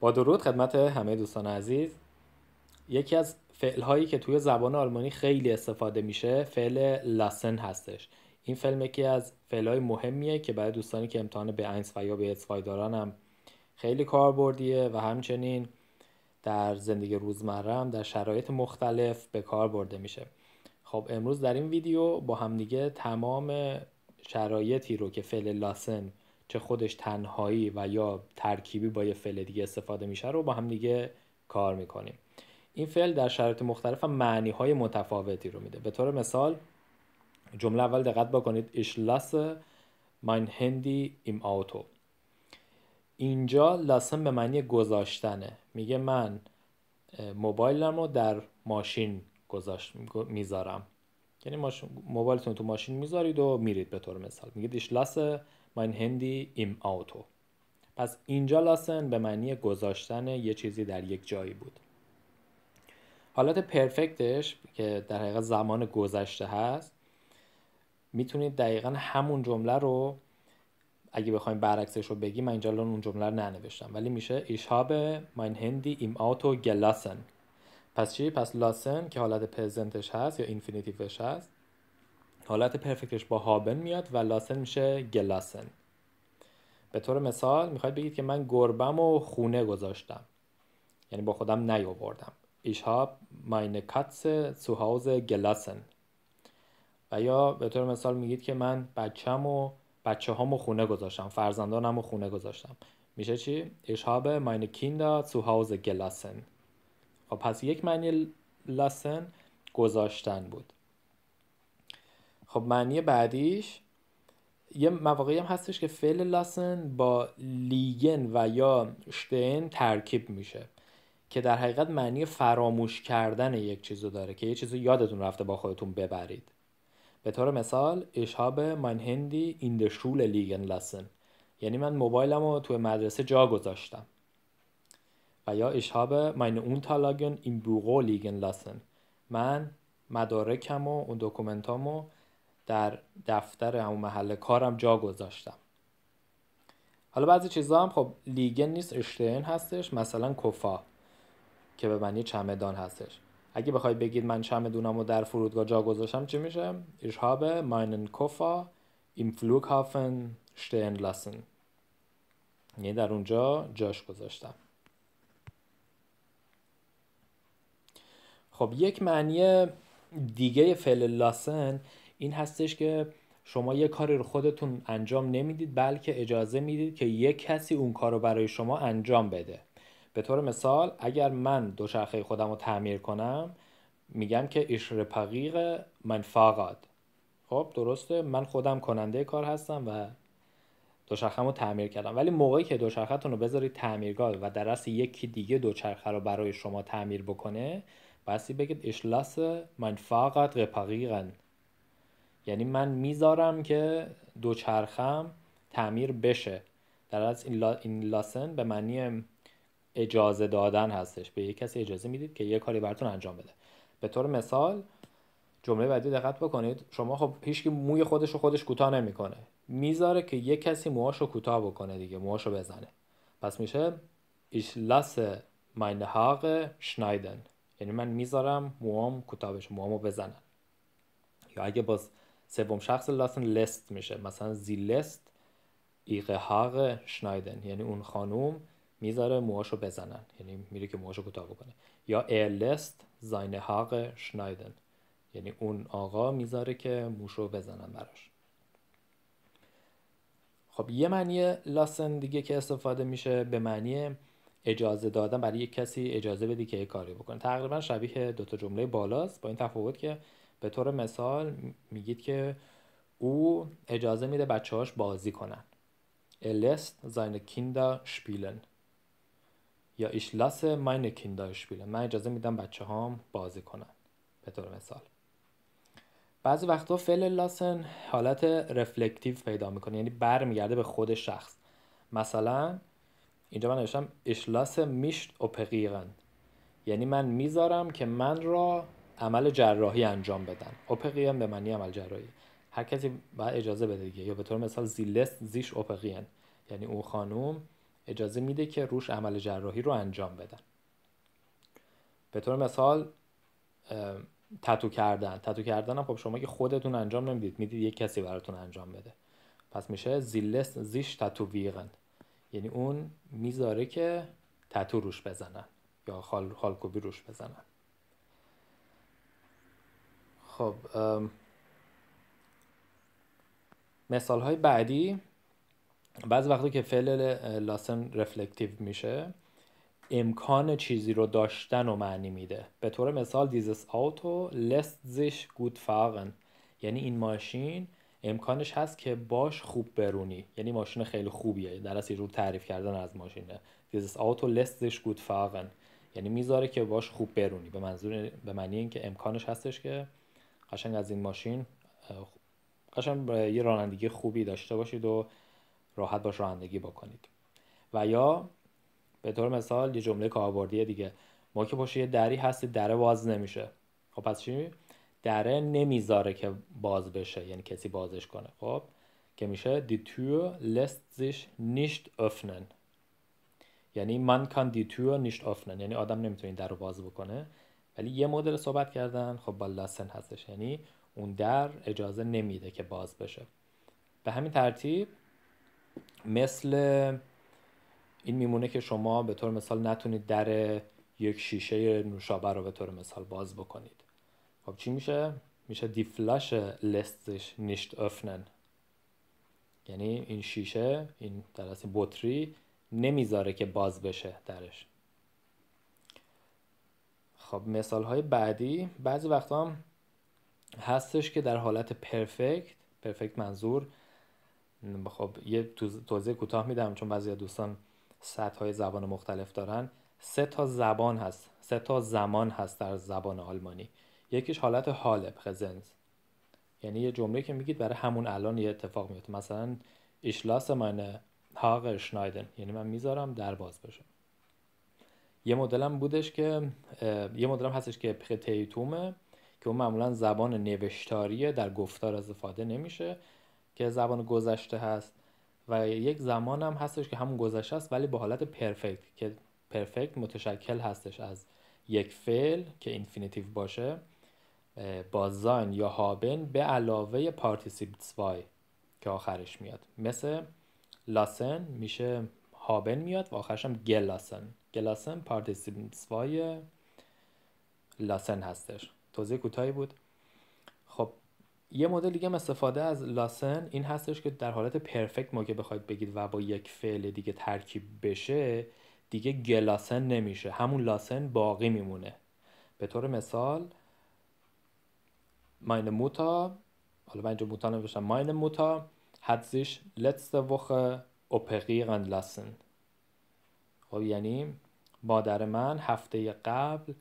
با درود خدمت همه دوستان عزیز یکی از فعل هایی که توی زبان آلمانی خیلی استفاده میشه فعل لاسن هستش این فعل یکی از فعل های مهمیه که برای دوستانی که امتحان به اینس و یا به اتسفای دارن هم خیلی کاربردیه و همچنین در زندگی روزمره هم در شرایط مختلف به کار برده میشه خب امروز در این ویدیو با همدیگه تمام شرایطی رو که فعل لاسن چه خودش تنهایی و یا ترکیبی با یه فعل دیگه استفاده میشه رو با هم دیگه کار میکنیم این فعل در شرایط مختلف هم معنی های متفاوتی رو میده به طور مثال جمله اول دقت بکنید ich lasse ماین هندی ایم آوتو اینجا لاسن به معنی گذاشتنه میگه من موبایلم رو در ماشین گذاشت میذارم یعنی موبایلتون تو ماشین میذارید و میرید به طور مثال میگه دیش lasse mein هندی im پس اینجا لاسن به معنی گذاشتن یه چیزی در یک جایی بود. حالت پرفکتش که در حقیقت زمان گذشته هست میتونید دقیقا همون جمله رو اگه بخوایم برعکسش رو بگیم من اینجا اون جمله رو ننوشتم ولی میشه ایشهاب ماین هندی ایم آوتو گلاسن پس چی؟ پس لاسن که حالت پرزنتش هست یا اینفینیتیوش هست حالت پرفکتش با هابن میاد و لاسن میشه گلاسن به طور مثال میخواید بگید که من گربم و خونه گذاشتم یعنی با خودم نیاوردم ایش ها ماین کاتس گلسن گلاسن. و یا به طور مثال میگید که من بچم و بچه هامو خونه گذاشتم فرزندانم و خونه گذاشتم میشه چی؟ ایش ماین کیندا گلسن گلاسن. خب پس یک معنی لسن گذاشتن بود خب معنی بعدیش یه مواقعی هم هستش که فعل لاسن با لیگن و یا شتین ترکیب میشه که در حقیقت معنی فراموش کردن یک چیزو داره که یه چیزو یادتون رفته با خودتون ببرید به طور مثال اشهاب من هندی این شول لیگن لسن یعنی من موبایلم رو توی مدرسه جا گذاشتم و یا اشهاب من اون تالاگن این بوغو لیگن لسن من مدارکم و اون دکومنتامو در دفتر همون محل کارم جا گذاشتم حالا بعضی چیزها هم خب لیگن نیست اشتین هستش مثلا کوفا که به معنی چمدان هستش اگه بخوای بگید من چمدونم رو در فرودگاه جا گذاشتم چی میشه؟ Ich ماینن کوفا، این im هافن، لاسن. لاسن یعنی در اونجا جاش گذاشتم خب یک معنی دیگه فعل لاسن این هستش که شما یه کاری رو خودتون انجام نمیدید بلکه اجازه میدید که یه کسی اون کار رو برای شما انجام بده به طور مثال اگر من دوچرخه خودم رو تعمیر کنم میگم که اش رپقیق من فقط خب درسته من خودم کننده کار هستم و دوچرخه رو تعمیر کردم ولی موقعی که دوچرختون رو بذارید تعمیرگاه و در اصل یکی دیگه دوچرخه رو برای شما تعمیر بکنه بسی بگید اشلاس من فقط رپقیقن یعنی من میذارم که دوچرخم تعمیر بشه در از این لاسن به معنی اجازه دادن هستش به یک کسی اجازه میدید که یه کاری براتون انجام بده به طور مثال جمله بعدی دقت بکنید شما خب هیچ موی خودش رو خودش کوتاه نمیکنه میذاره که یک کسی رو کوتاه بکنه دیگه رو بزنه پس میشه ich lasse meine Haare schneiden یعنی من میذارم موام کوتاه بشه موامو بزنن یا اگه باز سوم شخص لاسن لست میشه مثلا زی لست هاق شنایدن یعنی اون خانوم میذاره موهاشو بزنن یعنی میره که موهاشو کوتاه بکنه یا لست زاینه هاق شنایدن یعنی اون آقا میذاره که موشو بزنن براش خب یه معنی لاسن دیگه که استفاده میشه به معنی اجازه دادن برای یک کسی اجازه بدی که یه کاری بکنه تقریبا شبیه دوتا جمله بالاست با این تفاوت که به طور مثال میگید که او اجازه میده بچه هاش بازی کنن Er lässt seine Kinder spielen یا ich lasse meine Kinder spielen من اجازه میدم بچه هام بازی کنن به طور مثال بعضی وقتها فعل لاسن حالت رفلکتیو پیدا میکنه یعنی برمیگرده به خود شخص مثلا اینجا من نوشتم ich lasse mich یعنی من میذارم که من را عمل جراحی انجام بدن اوپقیان به معنی عمل جراحی هر کسی باید اجازه بده دیگه یا به طور مثال زیلست زیش اوپقیان یعنی اون خانوم اجازه میده که روش عمل جراحی رو انجام بدن به طور مثال تتو کردن تتو کردن هم خب شما که خودتون انجام نمیدید میدید یک کسی براتون انجام بده پس میشه زیلست زیش تتو یعنی اون میذاره که تتو روش بزنن یا خال، خالکوبی روش بزنن خب مثال های بعدی بعض وقتی که فعل لاسن رفلکتیو میشه امکان چیزی رو داشتن و معنی میده به طور مثال دیزس آوتو لست زیش گود یعنی این ماشین امکانش هست که باش خوب برونی یعنی ماشین خیلی خوبیه در از رو تعریف کردن از ماشینه دیزس آوتو لست زیش گود یعنی میذاره که باش خوب برونی به منظور به معنی اینکه امکانش هستش که قشنگ از این ماشین قشنگ یه رانندگی خوبی داشته باشید و راحت باش رانندگی بکنید و یا به طور مثال یه جمله کاربردی دیگه ما که پشت یه دری هستی دره باز نمیشه خب پس چی دره نمیذاره که باز بشه یعنی کسی بازش کنه خب که میشه دی تور لست زیش نیشت یعنی من کان دی تور نیشت یعنی آدم نمیتونه این در رو باز بکنه ولی یه مدل صحبت کردن خب با لاسن هستش یعنی اون در اجازه نمیده که باز بشه به همین ترتیب مثل این میمونه که شما به طور مثال نتونید در یک شیشه نوشابه رو به طور مثال باز بکنید خب چی میشه میشه دی فلاش لستش نیشت افنن یعنی این شیشه این در بطری نمیذاره که باز بشه درش خب مثال های بعدی بعضی وقتا هم هستش که در حالت پرفکت پرفکت منظور خب یه توضیح کوتاه میدم چون بعضی دوستان سطح های زبان مختلف دارن سه تا زبان هست سه تا زمان هست در زبان آلمانی یکیش حالت حاله پرزنت یعنی یه جمله که میگید برای همون الان یه اتفاق میفته مثلا ایشلاس من هاق شنایدن یعنی من میذارم در باز بشه یه مدلم بودش که یه مدلم هستش که خطه که اون معمولا زبان نوشتاریه در گفتار استفاده نمیشه که زبان گذشته هست و یک زمان هم هستش که همون گذشته است ولی به حالت پرفکت که پرفکت متشکل هستش از یک فعل که اینفینیتیو باشه با زاین یا هابن به علاوه پارتیسیپ سوای که آخرش میاد مثل لاسن میشه هابن میاد و آخرش هم گلاسن گلاسن سوای لاسن هستش توضیح کوتاهی بود خب یه مدل دیگه استفاده از لاسن این هستش که در حالت پرفکت موقع بخواید بگید و با یک فعل دیگه ترکیب بشه دیگه گلاسن نمیشه همون لاسن باقی میمونه به طور مثال ماین موتا حالا من اینجا موتا نوشتم ماین موتا hat sich letzte Woche operieren خب یعنی مادر من هفته قبل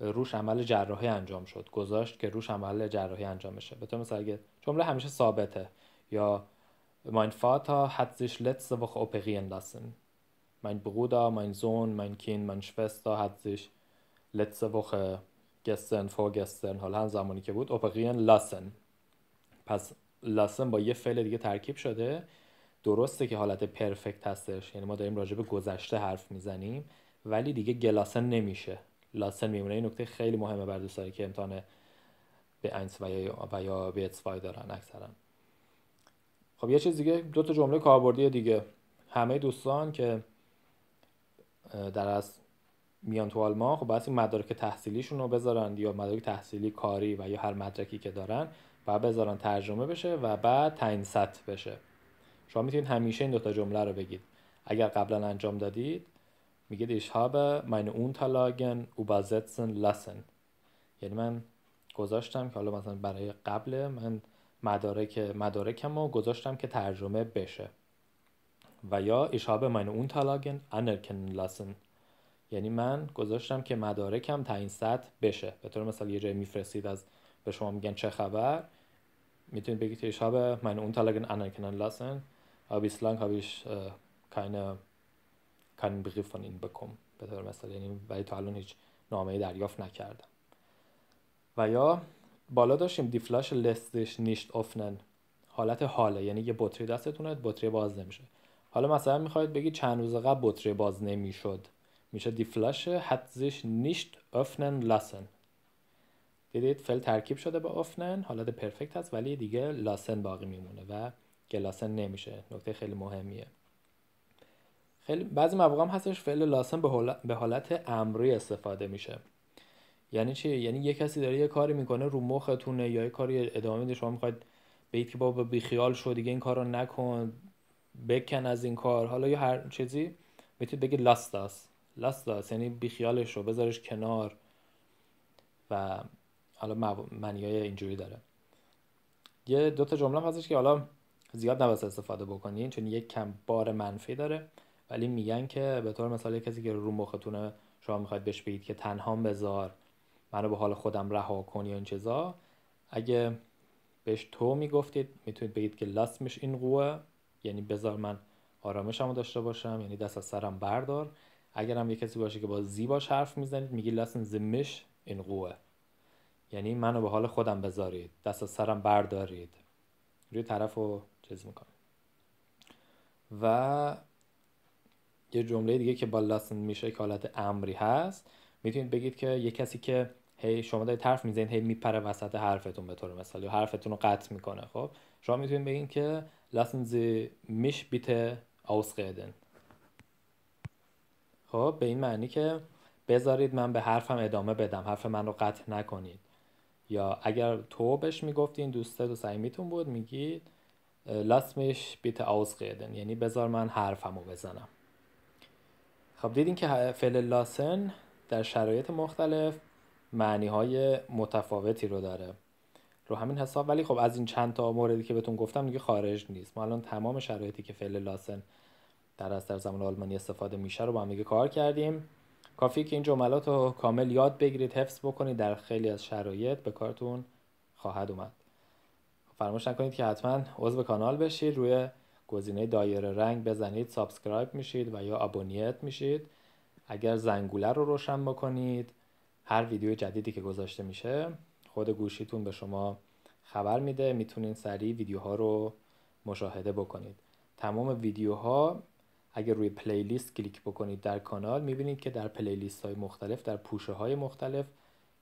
روش عمل جراحی انجام شد گذاشت که روش عمل جراحی انجام بشه به تو مثلا اگه جمله همیشه ثابته یا mein Vater hat sich letzte Woche operieren lassen mein Bruder mein Sohn mein Kind mein Schwester hat sich letzte Woche gestern vorgestern حالا هم زمانی که بود operieren lassen پس lassen با یه فعل دیگه ترکیب شده درسته که حالت پرفکت هستش یعنی ما داریم راجع به گذشته حرف میزنیم ولی دیگه گلاسن نمیشه لاسن میمونه این نکته خیلی مهمه بر که امتحان به اینس و یا به یا دارن اکثرا خب یه چیز دیگه دو تا جمله کاربردی دیگه همه دوستان که در از میان تو آلمان خب باید این مدارک تحصیلیشون رو بذارن یا مدارک تحصیلی کاری و یا هر مدرکی که دارن و بذارن ترجمه بشه و بعد تعیین بشه شما میتونید همیشه این دوتا جمله رو بگید اگر قبلا انجام دادید میگید ich من meine Unterlagen übersetzen یعنی من گذاشتم که حالا مثلا برای قبل من مدارک مدارکم رو گذاشتم که ترجمه بشه و یا ich habe meine Unterlagen anerkennen یعنی من گذاشتم که مدارکم این سطح بشه به طور مثال یه جایی میفرستید از به شما میگن چه خبر میتونید بگید ich habe meine Unterlagen anerkennen Aber bislang habe ich äh, keine, keinen Brief von ihnen به مثال یعنی ولی تا الان هیچ نامه دریافت نکردم و یا بالا داشتیم دیفلاش لستش نیشت افنن حالت حاله یعنی یه بطری دستتونه بطری باز نمیشه حالا مثلا میخواید بگید چند روز قبل بطری باز نمیشد میشه دیفلاش حدزش نیشت افنن لاسن دیدید فل ترکیب شده با افنن حالت پرفکت هست ولی دیگه لاسن باقی میمونه و گلاسن نمیشه نکته خیلی مهمیه خیلی بعضی مواقع هم هستش فعل لاسن به حالت امری استفاده میشه یعنی چی یعنی یه کسی داره یه کاری میکنه رو مختونه یا یه کاری ادامه میده شما میخواید بگید که بابا بیخیال شو دیگه این کارو نکن بکن از این کار حالا یا هر چیزی میتونید بگید لاستاس لاستاس یعنی بیخیالش رو بذارش کنار و حالا معنی های اینجوری داره یه دوتا جمله هستش که حالا زیاد نباید استفاده بکنین چون یک کم بار منفی داره ولی میگن که به طور مثال کسی که رو مختونه شما میخواید بهش بگید که تنها بذار منو به حال خودم رها کن یا این چیزا اگه بهش تو میگفتید میتونید بگید که میش این قوه یعنی بذار من آرامشمو داشته باشم یعنی دست از سرم بردار هم یه کسی باشه که با زیباش حرف میزنید میگی لاسن زمش این قوه یعنی منو به حال خودم بذارید دست از سرم بردارید روی طرف میکنه و یه جمله دیگه که با لسن میشه که حالت امری هست میتونید بگید که یه کسی که هی شما دارید حرف میزنید هی میپره وسط حرفتون به طور مثال یا حرفتون رو قطع میکنه خب شما میتونید بگید که لاسن میش میش آس ausreden خب به این معنی که بذارید من به حرفم ادامه بدم حرف من رو قطع نکنید یا اگر تو بهش میگفتین دوسته و میتون بود میگید میش äh, بیت ausreden یعنی بذار من حرفمو بزنم خب دیدین که فعل لاسن در شرایط مختلف معنی های متفاوتی رو داره رو همین حساب ولی خب از این چند تا موردی که بهتون گفتم دیگه خارج نیست ما الان تمام شرایطی که فعل لاسن در از در زمان آلمانی استفاده میشه رو با هم کار کردیم کافیه که این جملات رو کامل یاد بگیرید حفظ بکنید در خیلی از شرایط به کارتون خواهد اومد فراموش نکنید که حتما عضو کانال بشید روی گزینه دایره رنگ بزنید سابسکرایب میشید و یا ابونیت میشید اگر زنگوله رو روشن بکنید هر ویدیو جدیدی که گذاشته میشه خود گوشیتون به شما خبر میده میتونید سریع ویدیوها رو مشاهده بکنید تمام ویدیوها اگر روی پلیلیست کلیک بکنید در کانال میبینید که در پلیلیست های مختلف در پوشه های مختلف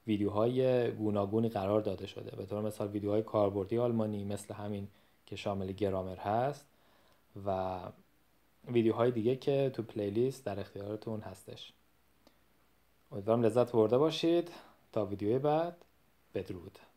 ویدیوهای گوناگونی قرار داده شده به طور مثال ویدیوهای کاربردی آلمانی مثل همین که شامل گرامر هست و ویدیوهای دیگه که تو پلیلیست در اختیارتون هستش امیدوارم لذت برده باشید تا ویدیوی بعد بدرود